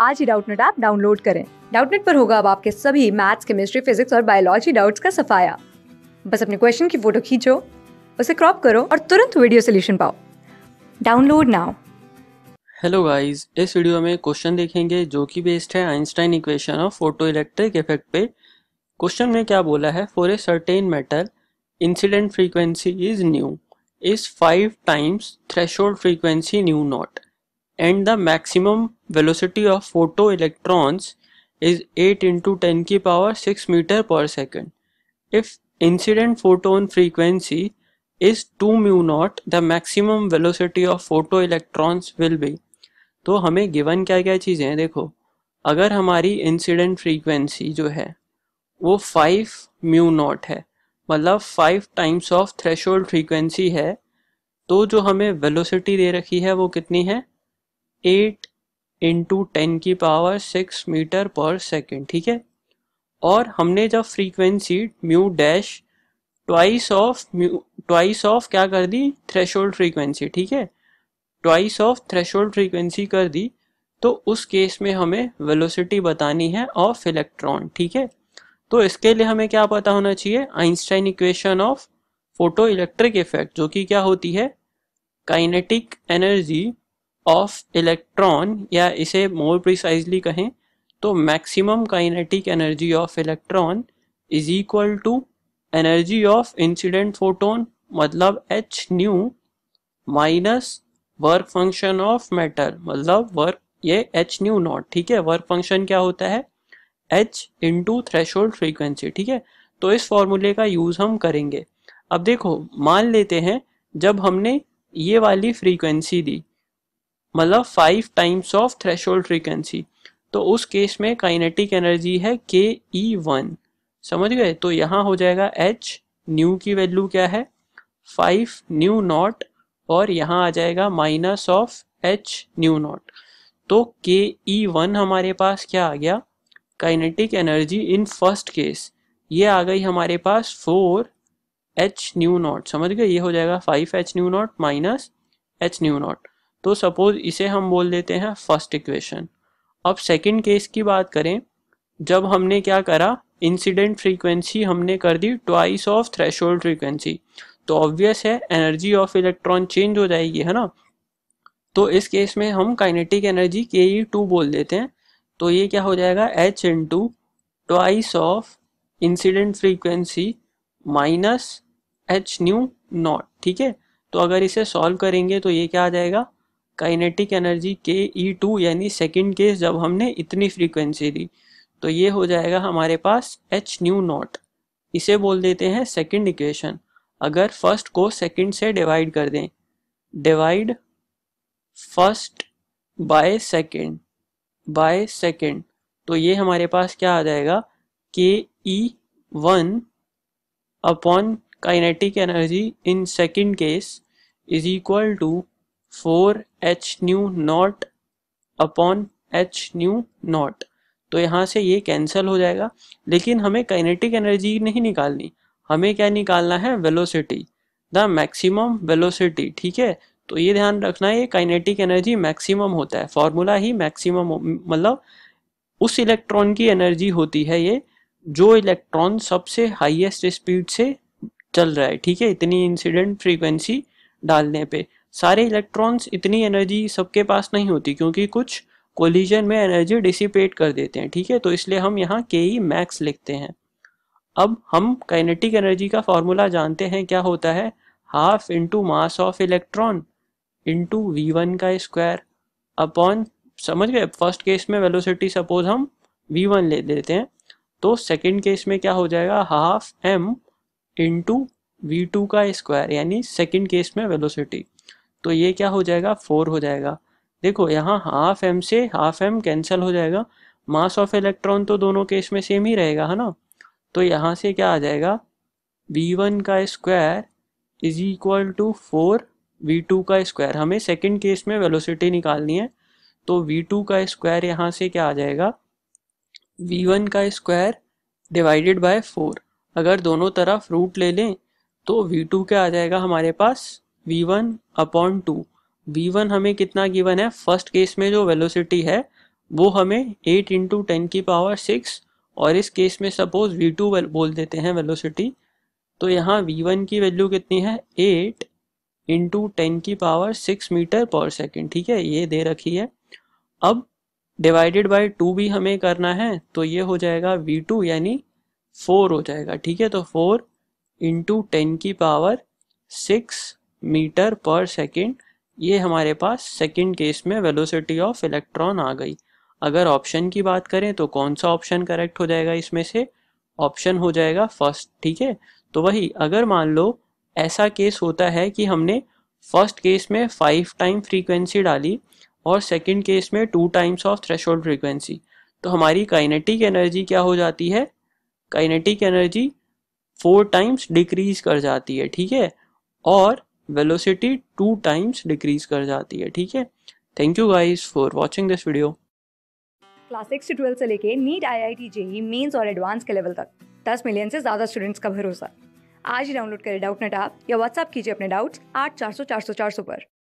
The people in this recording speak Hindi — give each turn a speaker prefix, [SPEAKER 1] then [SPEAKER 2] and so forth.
[SPEAKER 1] आज ही डाउटनेट ऐप डाउनलोड करें डाउटनेट पर होगा अब आपके सभी मैथ्स केमिस्ट्री फिजिक्स और बायोलॉजी डाउट्स का सफाया बस अपने क्वेश्चन की फोटो खींचो उसे क्रॉप करो और तुरंत वीडियो सोल्यूशन पाओ डाउनलोड नाउ हेलो गाइस इस वीडियो में क्वेश्चन देखेंगे जो कि बेस्ड है Einstein equation of photoelectric effect पे क्वेश्चन में क्या बोला है for a certain matter incident frequency is nu is five times threshold frequency nu naught and the maximum velocity of photo electrons is eight into ten की पावर सिक्स मीटर पर second if incident photon frequency is two mu naught the maximum velocity of photo electrons will be तो हमें गिवन क्या क्या चीज़ें हैं देखो अगर हमारी इंसिडेंट फ्रीक्वेंसी जो है वो फाइव म्यू नॉट है मतलब five times of threshold frequency है तो जो हमें वेलोसिटी दे रखी है वो कितनी है एट इंटू टेन की पावर सिक्स मीटर पर सेकेंड ठीक है और हमने जब frequency mu dash twice of mu twice of क्या कर दी थ्रेशोल्ड फ्रीक्वेंसी ठीक है ट्वाइस ऑफ थ्रेशोल्ड फ्रीक्वेंसी कर दी तो उस केस में हमें वेलोसिटी बतानी है ऑफ इलेक्ट्रॉन ठीक है तो इसके लिए हमें क्या पता होना चाहिए Einstein equation of photo electric effect जो कि क्या होती है काइनेटिक एनर्जी ऑफ इलेक्ट्रॉन या इसे मोर प्रिसाइजली कहें तो maximum kinetic energy of electron is equal to energy of incident photon मतलब H nu minus work function of metal मतलब वर्क ये एच न्यू नॉट ठीक है वर्क फंक्शन क्या होता है एच इंटू थ्रेश फ्रीक्वेंसी ठीक है तो इस फॉर्मूले का यूज हम करेंगे अब देखो मान लेते हैं जब हमने ये वाली फ्रीक्वेंसी दी मतलब five times of threshold frequency तो उस केस में काइनेटिक एनर्जी है के ई वन समझ गए तो यहाँ हो जाएगा एच न्यू की वैल्यू क्या है फाइव न्यू नॉट और यहाँ आ जाएगा minus of H nu naught तो के ई वन हमारे पास क्या आ गया kinetic energy in first case ये आ गई हमारे पास फोर एच न्यू नॉट समझ गए ये हो जाएगा five H nu naught minus H nu naught तो सपोज इसे हम बोल देते हैं फर्स्ट इक्वेशन अब सेकंड केस की बात करें जब हमने क्या करा इंसिडेंट फ्रीक्वेंसी हमने कर दी ट्वाइस ऑफ थ्रेश फ्रीक्वेंसी तो ऑब्वियस है एनर्जी ऑफ इलेक्ट्रॉन चेंज हो जाएगी है ना तो इस केस में हम kinetic energy K E to बोल देते हैं तो ये क्या हो जाएगा H into twice of incident frequency minus H nu naught ठीक है तो अगर इसे सॉल्व करेंगे तो ये क्या आ जाएगा kinetic energy K E two यानी सेकेंड केस जब हमने इतनी फ्रीक्वेंसी दी तो ये हो जाएगा हमारे पास एच न्यू नॉट इसे बोल देते हैं सेकेंड इक्वेशन अगर फर्स्ट को सेकेंड से डिवाइड कर दें divide first by second by second तो ये हमारे पास क्या आ जाएगा K E one upon kinetic energy in second case is equal to four H nu naught upon H nu naught तो यहाँ से ये कैंसिल हो जाएगा लेकिन हमें काइनेटिक एनर्जी नहीं निकालनी हमें क्या निकालना है वेलोसिटी द मैक्सिमम वेलोसिटी ठीक है तो ये ध्यान रखना है ये काइनेटिक एनर्जी मैक्सिमम होता है फॉर्मूला ही मैक्सिमम मतलब उस इलेक्ट्रॉन की एनर्जी होती है ये जो इलेक्ट्रॉन सबसे हाईएस्ट स्पीड से चल रहा है ठीक है इतनी इंसिडेंट फ्रीक्वेंसी डालने पे सारे इलेक्ट्रॉन्स इतनी एनर्जी सबके पास नहीं होती क्योंकि कुछ कोलिजन में एनर्जी डिसिपेट कर देते हैं ठीक है तो इसलिए हम यहाँ के ई मैक्स लिखते हैं अब हम काइनेटिक एनर्जी का फॉर्मूला जानते हैं क्या होता है half into mass of electron into V one का स्क्वायर अपॉन समझ गए फर्स्ट केस में वेलोसिटी सपोज हम वी वन ले लेते हैं तो सेकेंड केस में क्या हो जाएगा half M into V two का स्क्वायर यानी सेकेंड केस में वेलोसिटी तो ये क्या हो जाएगा फोर हो जाएगा देखो यहाँ हाफ एम से हाफ एम कैंसिल हो जाएगा मास ऑफ इलेक्ट्रॉन तो दोनों केस में सेम ही रहेगा है ना तो यहाँ से क्या आ जाएगा वी वन का square is equal to four V two का स्क्वायर हमें सेकेंड केस में वेलोसिटी निकालनी है तो वी टू का स्क्वायर यहाँ से क्या आ जाएगा वी वन का स्क्वायर डिवाइडेड बाय फोर अगर दोनों तरफ रूट ले लें तो वी टू क्या आ जाएगा हमारे पास v1 one upon two V one हमें कितना गिवन है फर्स्ट केस में जो वेलोसिटी है वो हमें एट इंटू टेन की पावर सिक्स और इस केस में सपोज वी टू बोल देते हैं वेलोसिटी तो यहाँ वी वन की वैल्यू कितनी है एट इंटू टेन की पावर सिक्स मीटर पर सेकेंड ठीक है ये दे रखी है अब डिवाइडेड बाय टू भी हमें करना है तो ये हो जाएगा वी टू यानी फोर हो जाएगा ठीक है तो फोर इंटू टेन की पावर सिक्स मीटर पर सेकेंड ये हमारे पास सेकेंड केस में वेलोसिटी ऑफ इलेक्ट्रॉन आ गई अगर ऑप्शन की बात करें तो कौन सा ऑप्शन करेक्ट हो जाएगा इसमें से ऑप्शन हो जाएगा फर्स्ट ठीक है तो वही अगर मान लो ऐसा केस होता है कि हमने फर्स्ट केस में फाइव टाइम फ्रीक्वेंसी डाली और सेकेंड केस में two times of hold frequency तो हमारी काइनेटिक एनर्जी क्या हो जाती है kinetic energy four times decrease कर जाती है ठीक है और वेलोसिटी टू टाइम्स डिक्रीज कर जाती है ठीक है thank you guys for watching this video class six से ट्वेल्थ से लेके NEET I I T JEE mains और एडवांस के लेवल तक दस मिलियन से ज़्यादा स्टूडेंट्स का भरोसा आज ही डाउनलोड करें डाउट नेट आप या व्हाट्सअप कीजिए अपने डाउट्स आठ चार सौ चार सौ चार सौ पर